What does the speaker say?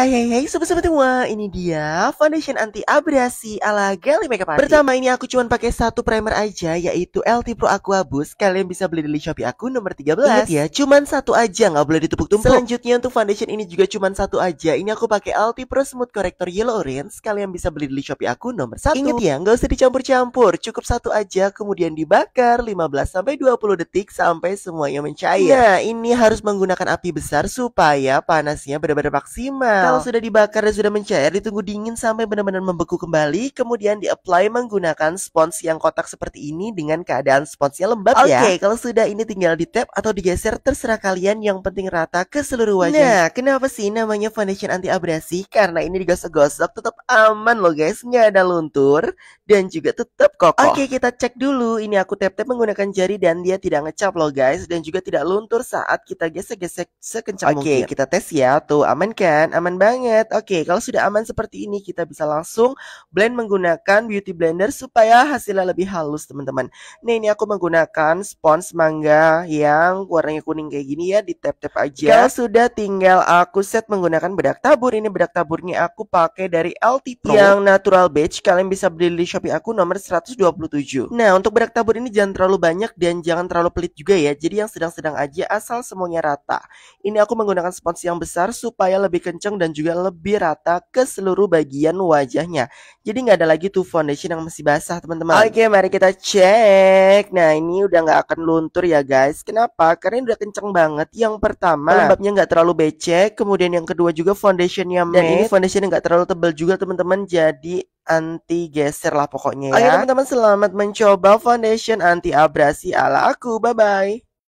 Hai hai hai sobat sobat semua, ini dia foundation anti abrasi ala Gali Makeup Party. Pertama ini aku cuma pakai satu primer aja yaitu LT Pro Aqua Boost. Kalian bisa beli di Shopee aku nomor 13. Ingat ya, cuman satu aja nggak boleh ditumpuk-tumpuk. Selanjutnya untuk foundation ini juga cuman satu aja. Ini aku pakai LT Pro Smooth Corrector Yellow Orange. Kalian bisa beli di Shopee aku nomor 1. Ingat ya, nggak usah dicampur-campur, cukup satu aja kemudian dibakar 15 sampai 20 detik sampai semuanya mencair. Nah, ini harus menggunakan api besar supaya panasnya benar-benar maksimal. Kalau sudah dibakar dan sudah mencair, ditunggu dingin sampai benar-benar membeku kembali, kemudian di-apply menggunakan spons yang kotak seperti ini dengan keadaan sponsnya lembab okay, ya. Oke, kalau sudah ini tinggal di tap atau digeser terserah kalian yang penting rata ke seluruh wajah. Nah, kenapa sih namanya foundation anti abrasi? Karena ini digosok-gosok tetap aman loh guys, nggak ada luntur dan juga tetap kokoh. Oke, kita cek dulu. Ini aku tap-tap menggunakan jari dan dia tidak ngecap loh guys dan juga tidak luntur saat kita gesek-gesek sekencang Oke, mungkin. Oke, kita tes ya. Tuh, aman kan? Aman aman banget. Oke, kalau sudah aman seperti ini, kita bisa langsung blend menggunakan beauty blender supaya hasilnya lebih halus, teman-teman. Nah, ini aku menggunakan spons mangga yang warnanya kuning kayak gini ya, di tap-tap aja. Kalau sudah tinggal aku set menggunakan bedak tabur. Ini bedak taburnya aku pakai dari LT Pro yang natural beige. Kalian bisa beli di Shopee aku nomor 127. Nah, untuk bedak tabur ini jangan terlalu banyak dan jangan terlalu pelit juga ya. Jadi yang sedang-sedang aja asal semuanya rata. Ini aku menggunakan spons yang besar supaya lebih kenceng dan juga lebih rata ke seluruh bagian wajahnya. Jadi nggak ada lagi tuh foundation yang masih basah teman-teman. Oke, mari kita cek. Nah ini udah nggak akan luntur ya guys. Kenapa? Karena ini udah kenceng banget. Yang pertama lembabnya nggak terlalu becek. Kemudian yang kedua juga foundationnya matte. Dan ini foundationnya nggak terlalu tebel juga teman-teman. Jadi anti geser lah pokoknya ya. Oke teman-teman selamat mencoba foundation anti abrasi ala aku. Bye-bye.